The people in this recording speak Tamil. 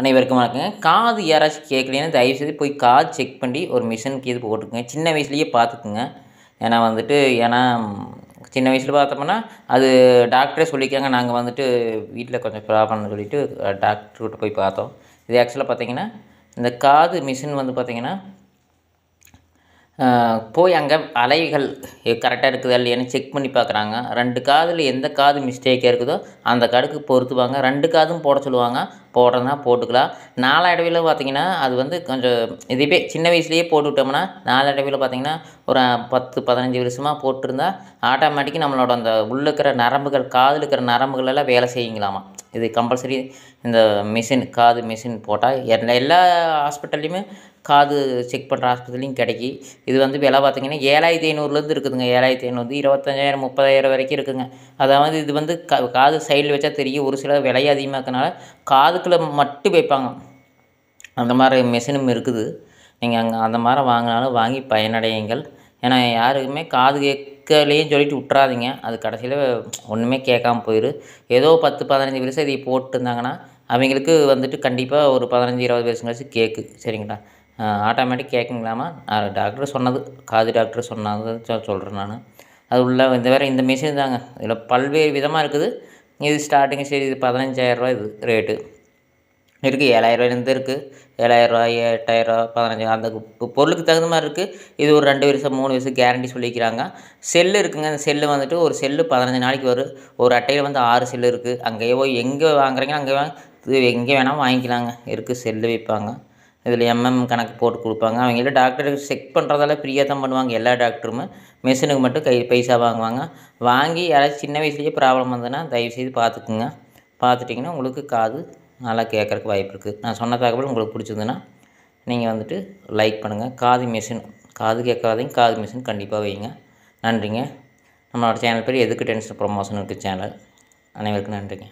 அனைவருக்கும் வணக்கங்க காது யாராச்சும் கேட்கலன்னு தயவுசெய்து போய் காது செக் பண்ணி ஒரு மிஷினுக்கு இது போட்டுக்கோங்க சின்ன வயசுலேயே பார்த்துக்குங்க ஏன்னா வந்துட்டு ஏன்னா சின்ன வயசில் பார்த்தோம்னா அது டாக்டரே சொல்லிக்கிறாங்க நாங்கள் வந்துட்டு வீட்டில் கொஞ்சம் ப்ராப்ளம்னு சொல்லிவிட்டு டாக்டர்கிட்ட போய் பார்த்தோம் இது ஆக்சுவலாக பார்த்திங்கன்னா இந்த காது மிஷின் வந்து பார்த்திங்கன்னா போய் அங்கே அலைகள் கரெக்டாக இருக்குதா இல்லையானு செக் பண்ணி பார்க்குறாங்க ரெண்டு காதில் எந்த காது மிஸ்டேக்காக இருக்குதோ அந்த கடுக்கு பொறுத்துவாங்க ரெண்டு காதும் போட சொல்லுவாங்க போடுறதுனா போட்டுக்கலாம் நாளடைவில் பார்த்திங்கன்னா அது வந்து கொஞ்சம் இதுவே சின்ன வயசுலேயே போட்டுவிட்டோம்னா நாலா நாளடைவில் பார்த்திங்கன்னா ஒரு பத்து பதினஞ்சு வருஷமாக போட்டிருந்தா ஆட்டோமேட்டிக்காக நம்மளோட அந்த உள்ளுக்கிற இருக்கிற நரம்புகள் காதில் இருக்கிற நரம்புகளெல்லாம் வேலை செய்யுங்களாமா இது கம்பல்சரி இந்த மிஷின் காது மிஷின் போட்டால் எல்லா ஹாஸ்பிட்டல்லையுமே காது செக் பண்ணுற ஹாஸ்பிட்டல்லையும் கிடைக்கி இது வந்து விலை பார்த்திங்கன்னா ஏழாயிரத்தி ஐநூறுலேருந்து இருக்குதுங்க ஏழாயிரத்தி ஐநூறு இருபத்தஞ்சாயிரம் முப்பதாயிரம் வரைக்கும் இருக்குதுங்க அதாவது இது வந்து கா காது சைடில் வச்சா தெரியும் ஒரு சில விலை அதிகமாக இருக்கனால காதுக்குள்ளே மட்டும் வைப்பாங்க அந்த மாதிரி மிஷினும் இருக்குது நீங்கள் அங்கே அந்த மாதிரி வாங்கினாலும் வாங்கி பயனடையுங்கள் ஏன்னா யாருக்குமே காது கேக் சிக்கலையும் சொல்லிட்டு விட்றாதீங்க அது கடைசியில் ஒன்றுமே கேட்காம போயிடும் ஏதோ பத்து பதினஞ்சு வருஷம் இதை போட்டுருந்தாங்கன்னா அவங்களுக்கு வந்துட்டு கண்டிப்பாக ஒரு பதினஞ்சு இருபது வருஷம் கழிச்சு கேட்கு சரிங்களா ஆட்டோமேட்டிக் கேட்குங்களாமா டாக்டர் சொன்னது காது டாக்டர் சொன்னது சொல்கிறேன் நான் அது உள்ள இந்த வேறு இந்த மிஷின் தாங்க இதில் பல்வேறு விதமாக இருக்குது இது ஸ்டார்டிங் சரி இது பதினஞ்சாயிரரூவா இது ரேட்டு இருக்குது ஏழாயிரரூவாயிலேருந்து இருக்குது ஏழாயிரரூவா எட்டாயிரரூவா பதினஞ்சு அந்த பொருளுக்கு தகுந்த மாதிரி இருக்குது இது ஒரு ரெண்டு வருஷம் மூணு வருஷம் கேரண்டி சொல்லிக்கிறாங்க செல்லு இருக்குங்க அந்த செல்லு வந்துட்டு ஒரு செல்லு பதினஞ்சு நாளைக்கு வரும் ஒரு அட்டையில் வந்து ஆறு செல்லு இருக்குது அங்கேயே போய் எங்கே வாங்குறீங்க அங்கே வாங்க எங்கே வேணால் வாங்கிக்கலாங்க இருக்குது செல்லு வைப்பாங்க இதில் எம்எம் கணக்கு போட்டு கொடுப்பாங்க அவங்கள்ட்ட டாக்டருக்கு செக் பண்ணுறதால ஃப்ரீயாக தான் பண்ணுவாங்க எல்லா டாக்டருமே மிஷினுக்கு மட்டும் கை பைசா வாங்குவாங்க வாங்கி யாராச்சும் சின்ன வயசுலேயே ப்ராப்ளம் வந்ததுன்னா தயவுசெய்து பார்த்துக்குங்க பார்த்துட்டிங்கன்னா உங்களுக்கு காது நல்லா கேட்குறக்கு வாய்ப்பு இருக்குது நான் சொன்ன தகவல் உங்களுக்கு பிடிச்சிருந்துன்னா நீங்கள் வந்துட்டு லைக் பண்ணுங்கள் காது மிஷின் காது கேட்காதையும் காது மிஷின் கண்டிப்பாக வைங்க நன்றிங்க நம்மளோட சேனல் பேர் எதுக்கு டென்ஷன் ப்ரொமோஷன் இருக்குது சேனல் அனைவருக்கும் நன்றிங்க